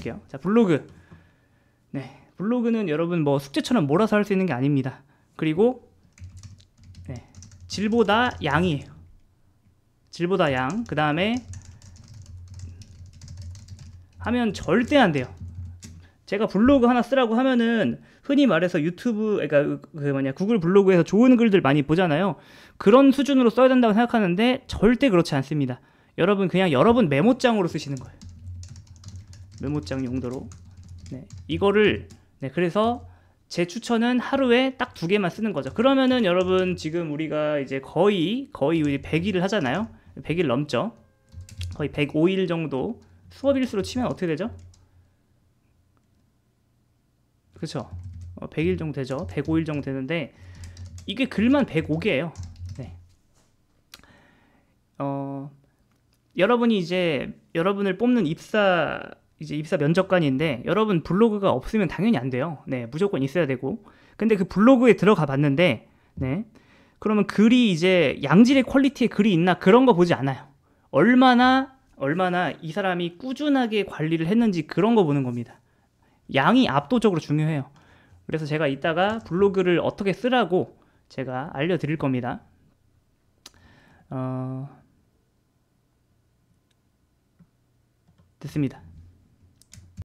드릴게요 자, 블로그. 네, 블로그는 여러분 뭐 숙제처럼 몰아서 할 수 있는 게 아닙니다. 그리고 네, 질보다 양이에요. 질보다 양. 그 다음에 하면 절대 안 돼요. 제가 블로그 하나 쓰라고 하면은 흔히 말해서 유튜브, 그러니까 그 뭐냐 구글 블로그에서 좋은 글들 많이 보잖아요. 그런 수준으로 써야 된다고 생각하는데 절대 그렇지 않습니다. 여러분 그냥 여러분 메모장으로 쓰시는 거예요. 메모장 용도로 네, 이거를 네, 그래서 제 추천은 하루에 딱 두 개만 쓰는 거죠 그러면은 여러분 지금 우리가 이제 거의 거의 100일을 하잖아요 100일 넘죠 거의 105일 정도 수업일수로 치면 어떻게 되죠? 그쵸? 어, 100일 정도 되죠 105일 정도 되는데 이게 글만 105개예요 네. 어, 여러분이 이제 여러분을 뽑는 입사 이제 입사 면접관인데 여러분 블로그가 없으면 당연히 안 돼요. 네, 무조건 있어야 되고. 근데 그 블로그에 들어가 봤는데 네. 그러면 글이 이제 양질의 퀄리티의 글이 있나 그런 거 보지 않아요. 얼마나 얼마나 이 사람이 꾸준하게 관리를 했는지 그런 거 보는 겁니다. 양이 압도적으로 중요해요. 그래서 제가 이따가 블로그를 어떻게 쓰라고 제가 알려드릴 겁니다. 어... 됐습니다.